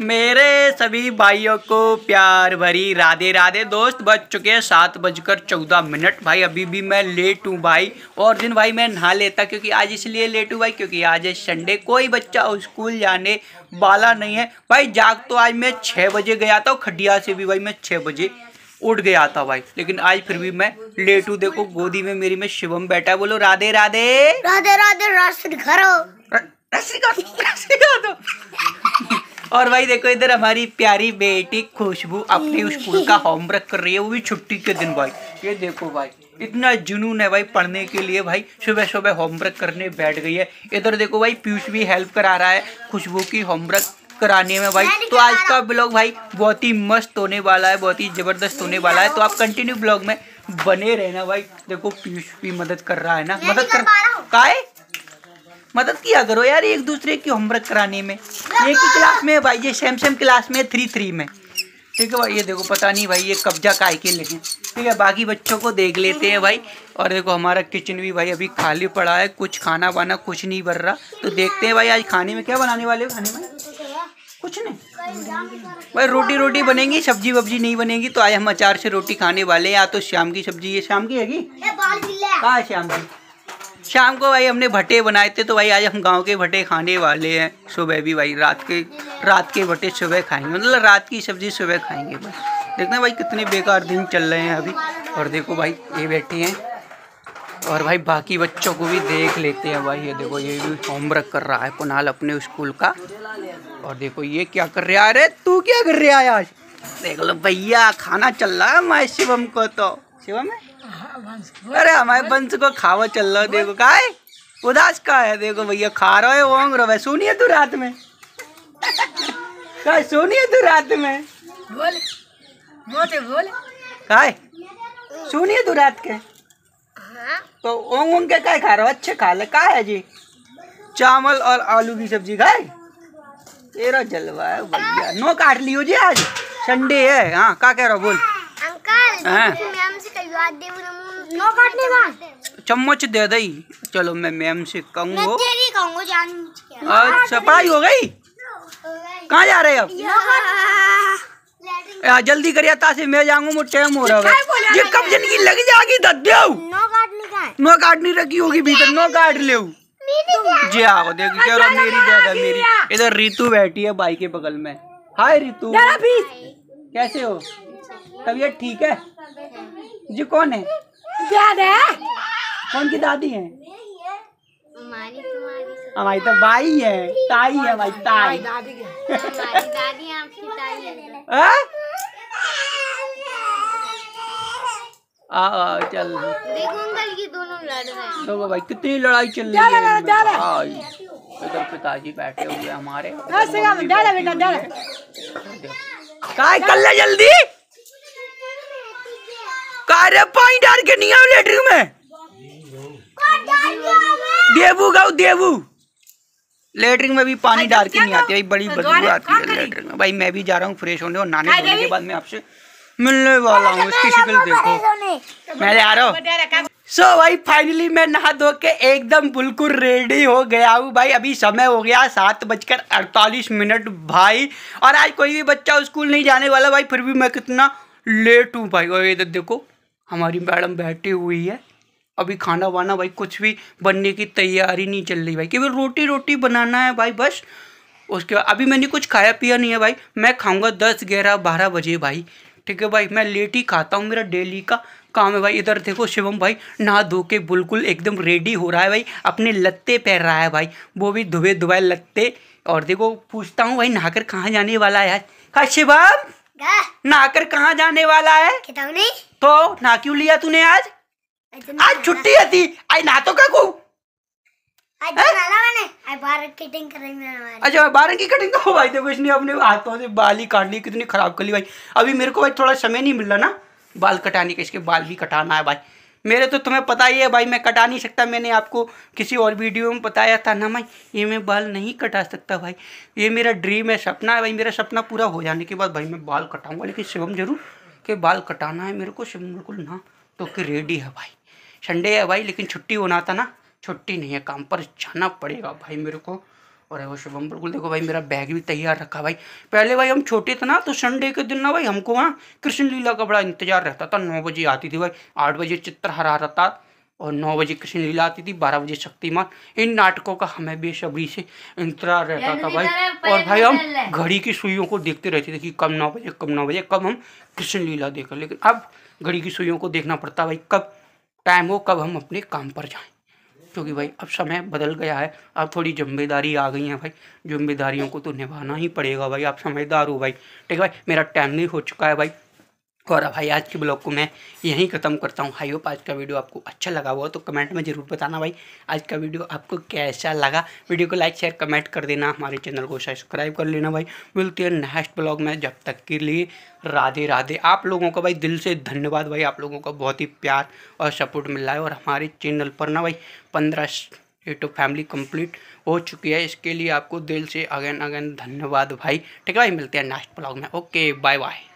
मेरे सभी भाइयों को प्यार भरी राधे राधे दोस्त बज चुके हैं सात बजकर चौदह मिनट भाई अभी भी मैं लेट हूँ भाई और दिन भाई मैं नहा लेता क्योंकि आज इसलिए लेट हूँ भाई क्योंकि आज है संडे कोई बच्चा स्कूल जाने वाला नहीं है भाई जाग तो आज मैं छः बजे गया था खड्डिया से भी भाई मैं छः बजे उठ गया था भाई लेकिन आज फिर भी मैं लेट हूँ देखो गोदी में मेरी में शिवम बैठा है बोलो राधे राधे राधे राधे राष्ट्रीय घर और भाई देखो इधर हमारी प्यारी बेटी खुशबू अपने स्कूल का होमवर्क कर रही है वो भी छुट्टी के दिन भाई ये देखो भाई इतना जुनून है भाई पढ़ने के लिए भाई सुबह सुबह होमवर्क करने बैठ गई है इधर देखो भाई पीयूष भी हेल्प करा रहा है खुशबू की होमवर्क कराने में भाई तो आज का ब्लॉग भाई बहुत ही मस्त होने वाला है बहुत ही ज़बरदस्त होने वाला है तो आप कंटिन्यू ब्लॉग में बने रहना भाई देखो पीयूष भी मदद कर रहा है ना मदद कर का है मदद किया करो यार एक दूसरे की होमवर्क कराने में एक ही क्लास में भाई ये सेम सेम क्लास में थ्री थ्री में ठीक है भाई ये देखो पता नहीं भाई ये कब्जा काय के लेकिन ठीक है बाकी बच्चों को देख लेते हैं भाई और देखो हमारा किचन भी भाई अभी खाली पड़ा है कुछ खाना वाना कुछ नहीं भर रहा तो देखते हैं भाई आज खाने में क्या बनाने वाले हो खाने में कुछ नहीं भाई रोटी रोटी बनेगी सब्जी वब्जी नहीं बनेगी तो आज हम अचार से रोटी खाने वाले हैं या तो शाम की सब्जी ये शाम की हैगी कहाँ है शाम की शाम को भाई हमने भट्टे बनाए थे तो भाई आज हम गांव के भट्टे खाने वाले हैं सुबह भी भाई रात के रात के भट्टे सुबह खाएंगे मतलब रात की सब्जी सुबह खाएंगे बस देखना भाई कितने बेकार दिन चल रहे हैं अभी और देखो भाई ये बैठे हैं और भाई बाकी बच्चों को भी देख लेते हैं भाई ये देखो ये भी होमवर्क कर रहा है कुनाल अपने स्कूल का और देखो ये क्या कर रहा है अरे तू क्या कर रहा है आज देख लो भैया खाना चल रहा है माए शिवम को तो शिवम है हाँ, अरे हमारे बंश को खावा चल रहा देखो का है उदास का है देखो भैया खा रहा है ओंग रहा है सुनिए तू रात में का सुनिए तू रात में बोल मोटे बोल का सुनिए तू रात के हाँ। तो ओंग ओंग के का खा रहा हो अच्छे खा ले का है जी चावल और आलू की सब्जी खाए तेरा जलवा है भैया नो काट लियो जी आज संडे है हाँ का कह रहा बोल अंकल हाँ चम्मच दे दई चलो मैं मैम से कहूँ अच्छा हाँ, पढ़ाई हो गई कहाँ जा रहे अब जल्दी करिए तासे मैं जाऊंगा मुझे टाइम हो रहा है ये कब जिंदगी लग जाएगी दद्देऊ नो काटने का काटनी रखी होगी भीतर नो काट ले जी आओ देख क्या रहा मेरी दादा मेरी इधर रितु बैठी है भाई के बगल में हाय रितु कैसे हो तबीयत ठीक है जी कौन है याद है कौन की दादी है हमारी तो भाई है ताई है भाई ताई दादी आपकी ताई है हाँ? आओ चल देखो अंकल की दोनों लड़ रहे हैं तो भाई कितनी लड़ाई चल रही है भाई इधर पिताजी बैठे हुए हमारे हाँ, बेटा काय कर ले जल्दी कारे पॉइंट आर के नहीं आओ में देवू गाओ देवू लेटरिन में भी पानी डाल के नहीं आती भाई बड़ी बदबू आती है लेटरिन में भाई मैं भी जा रहा हूँ फ्रेश होने और नाने के बाद मैं आपसे मिलने वाला हूँ इसकी शिकल तो देखो मैं जा रहा हूँ सो so, भाई फाइनली मैं नहा धो के एकदम बिल्कुल रेडी हो गया हूँ भाई अभी समय हो गया सात बजकर अड़तालीस मिनट भाई और आज कोई भी बच्चा स्कूल नहीं जाने वाला भाई फिर भी मैं कितना लेट हूँ भाई और इधर तो देखो हमारी मैडम बैठी हुई है अभी खाना वाना भाई कुछ भी बनने की तैयारी नहीं चल रही भाई केवल रोटी रोटी बनाना है भाई बस उसके बाद अभी मैंने कुछ खाया पिया नहीं है भाई मैं खाऊंगा दस ग्यारह बारह बजे भाई ठीक है भाई मैं लेट ही खाता हूँ मेरा डेली का काम है भाई इधर देखो शिवम भाई नहा धो के बिल्कुल एकदम रेडी हो रहा है भाई अपने लत्ते पहन रहा है भाई वो भी धुबे धुबाए लत्ते और देखो पूछता हूँ भाई नहाकर कहाँ जाने वाला है यार हाँ, शिवम नहाकर कहाँ जाने वाला है तो ना क्यों लिया तूने आज आज तो छुट्टी है थी आई ना तो क्या को अच्छा बारह की कटिंग तो भाई देखो इसने अपने हाथों से बाल ही काट ली कितनी खराब कर ली भाई अभी मेरे को भाई थोड़ा समय नहीं मिल रहा ना बाल कटाने का इसके बाल भी कटाना है भाई मेरे तो तुम्हें पता ही है भाई मैं कटा नहीं सकता मैंने आपको किसी और वीडियो में बताया था ना भाई ये मैं बाल नहीं कटा सकता भाई ये मेरा ड्रीम है सपना है भाई मेरा सपना पूरा हो जाने के बाद भाई मैं बाल कटाऊंगा लेकिन शिवम जरूर कि बाल कटाना है मेरे को बिल्कुल ना तो कि रेडी है भाई संडे है भाई लेकिन छुट्टी होना था ना छुट्टी नहीं है काम पर जाना पड़ेगा भाई मेरे को और वो शुभम बिल्कुल देखो भाई मेरा बैग भी तैयार रखा भाई पहले भाई हम छोटे थे ना तो संडे के दिन ना भाई हमको वहाँ कृष्ण लीला का बड़ा इंतजार रहता था नौ बजे आती थी भाई आठ बजे चित्र हरा रहता और नौ बजे कृष्ण लीला आती थी बारह बजे शक्तिमान इन नाटकों का हमें बेसब्री से इंतजार रहता था भाई और भाई हम घड़ी की सुइयों को देखते रहते थे कि कब नौ बजे कब नौ बजे कब हम कृष्ण लीला देखें लेकिन अब घड़ी की सुइयों को देखना पड़ता भाई कब टाइम हो कब हम अपने काम पर जाएँ क्योंकि भाई अब समय बदल गया है अब थोड़ी जिम्मेदारी आ गई है भाई जिम्मेदारियों को तो निभाना ही पड़ेगा भाई आप समझदार हो भाई ठीक है भाई मेरा टाइम नहीं हो चुका है भाई और भाई आज के ब्लॉग को मैं यहीं ख़त्म करता हूँ हाईओप आज का वीडियो आपको अच्छा लगा हुआ तो कमेंट में ज़रूर बताना भाई आज का वीडियो आपको कैसा लगा वीडियो को लाइक शेयर कमेंट कर देना हमारे चैनल को सब्सक्राइब कर लेना भाई मिलते हैं नेक्स्ट ब्लॉग में जब तक के लिए राधे राधे आप लोगों का भाई दिल से धन्यवाद भाई आप लोगों का बहुत ही प्यार और सपोर्ट मिल रहा है और हमारे चैनल पर ना भाई पंद्रह यूट्यूब तो फैमिली कंप्लीट हो चुकी है इसके लिए आपको दिल से अगेन अगेन धन्यवाद भाई ठीक है भाई मिलते हैं नेक्स्ट ब्लॉग में ओके बाय बाय